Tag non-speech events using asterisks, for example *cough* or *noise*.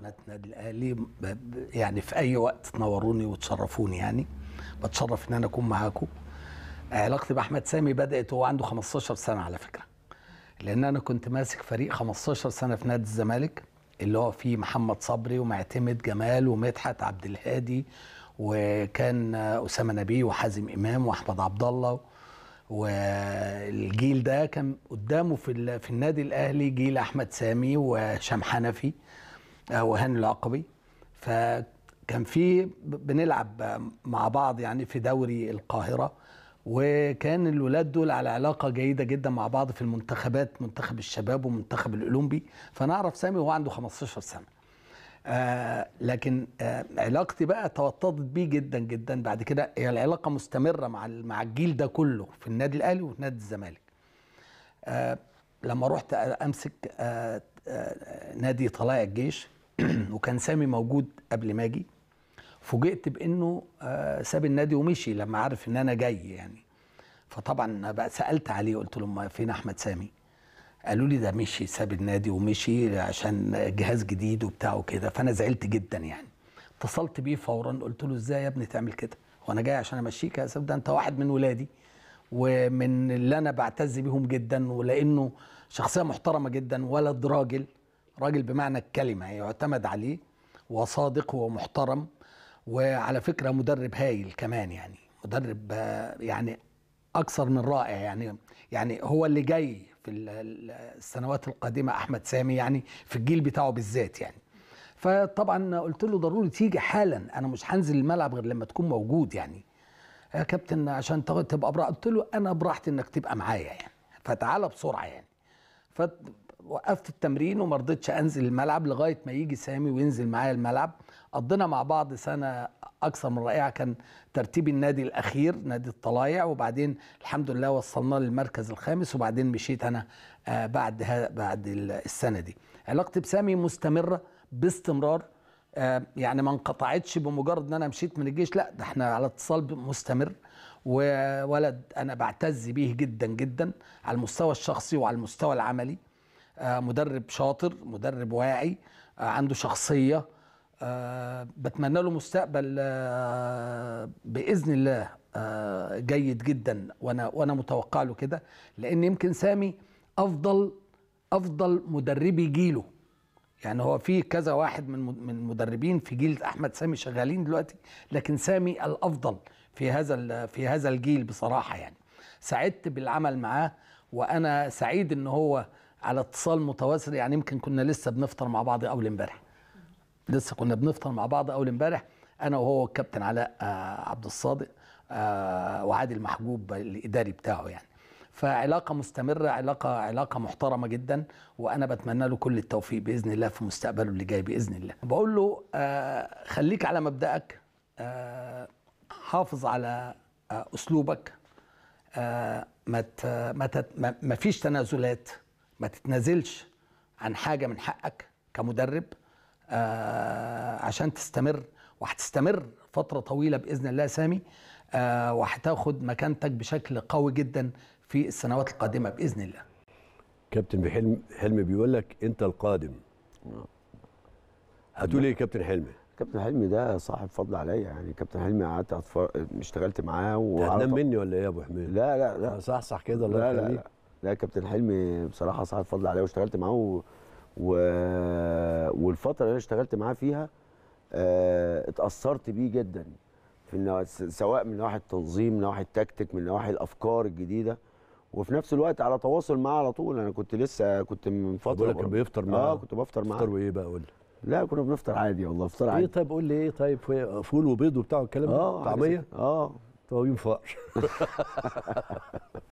قناتنا الاهلي يعني في اي وقت تنوروني وتشرفوني يعني بتشرف ان انا اكون معاكم علاقتي باحمد سامي بدات وهو عنده 15 سنه على فكره لان انا كنت ماسك فريق 15 سنه في نادي الزمالك اللي هو فيه محمد صبري ومعتمد جمال ومدحت عبد الهادي وكان اسامه نبيه وحازم امام واحمد عبد الله والجيل ده كان قدامه في في النادي الاهلي جيل احمد سامي وهشام حنفي هو هاني العقبي فكان في بنلعب مع بعض يعني في دوري القاهره وكان الولاد دول على علاقه جيده جدا مع بعض في المنتخبات منتخب الشباب ومنتخب الاولمبي فانا اعرف سامي وهو عنده 15 سنه آه لكن آه علاقتي بقى توطدت بيه جدا جدا بعد كده هي العلاقه مستمره مع مع الجيل ده كله في النادي الاهلي ونادي الزمالك آه لما رحت امسك آه آه نادي طلائع الجيش *clears throat* وكان سامي موجود قبل ما اجي فوجئت بانه آه، ساب النادي ومشي لما عرف ان انا جاي يعني فطبعا بقى سالت عليه قلت لهم فين احمد سامي قالوا لي ده مشي ساب النادي ومشي عشان جهاز جديد وبتاع وكده فانا زعلت جدا يعني اتصلت بيه فورا قلت له ازاي يا ابني تعمل كده وانا جاي عشان امشيك يا ده انت واحد من ولادي ومن اللي انا بعتز بيهم جدا ولانه شخصيه محترمه جدا ولد راجل راجل بمعنى الكلمة يعني يعتمد عليه وصادق ومحترم وعلى فكرة مدرب هايل كمان يعني مدرب يعني أكثر من رائع يعني يعني هو اللي جاي في السنوات القادمة أحمد سامي يعني في الجيل بتاعه بالذات يعني فطبعا قلت له ضروري تيجي حالا أنا مش هنزل الملعب غير لما تكون موجود يعني يا كابتن عشان تبقى براحتك قلت له أنا براحتي إنك تبقى معايا يعني فتعالى بسرعة يعني وقفت التمرين وما رضيتش انزل الملعب لغايه ما يجي سامي وينزل معايا الملعب قضينا مع بعض سنه اكثر من رائعه كان ترتيب النادي الاخير نادي الطلايع وبعدين الحمد لله وصلنا للمركز الخامس وبعدين مشيت انا آه، بعد بعد السنه دي علاقتي بسامي مستمره باستمرار آه، يعني ما انقطعتش بمجرد ان انا مشيت من الجيش لا ده احنا على اتصال مستمر وولد انا بعتز بيه جدا جدا على المستوى الشخصي وعلى المستوى العملي آه، مدرب شاطر مدرب واعي آه، عنده شخصيه آه، بتمنى له مستقبل باذن الله جيد جدا وانا وانا متوقع له كده لان يمكن سامي افضل افضل مدربي جيله يعني هو في كذا واحد من من المدربين في جيل احمد سامي شغالين دلوقتي لكن سامي الافضل في هذا في هذا الجيل بصراحه يعني سعدت بالعمل معاه وانا سعيد ان هو على اتصال متواصل يعني يمكن كنا لسه بنفطر مع بعض اول امبارح لسه كنا بنفطر مع بعض اول امبارح انا وهو الكابتن علاء آه، عبد الصادق آه، وعادل محجوب الاداري بتاعه يعني فعلاقة مستمرة علاقة علاقة محترمة جدا وأنا بتمنى له كل التوفيق بإذن الله في مستقبله اللي جاي بإذن الله. بقول له آه، خليك على مبدأك حافظ على أسلوبك ما ما فيش تنازلات ما تتنازلش عن حاجه من حقك كمدرب آه عشان تستمر وهتستمر فتره طويله باذن الله سامي آه وهتاخد مكانتك بشكل قوي جدا في السنوات القادمه باذن الله كابتن بحلم حلمي بيقول لك انت القادم هتقول ايه كابتن حلمي كابتن حلمي ده صاحب فضل عليا يعني كابتن حلمي قعدت اشتغلت معاه وهتنام مني ولا ايه يا ابو حميد لا لا لا صح صح كده الله يخليك لا كابتن حلمي بصراحه صاحب فضل عليا واشتغلت معاه و... و... والفتره اللي انا اشتغلت معاه فيها اه اتاثرت بيه جدا في النوا... سواء من ناحيه التنظيم من ناحيه التكتيك من ناحيه الافكار الجديده وفي نفس الوقت على تواصل معاه على طول انا كنت لسه كنت من فتره كان بيفطر آه، معاه اه كنت بفطر معاه بيفطر وايه بقى قول لا كنا بنفطر عادي والله افطر إيه عادي ايه طيب قول لي ايه طيب فول وبيض وبتاع والكلام ده اه طعميه اه طواجين فقر *laughs*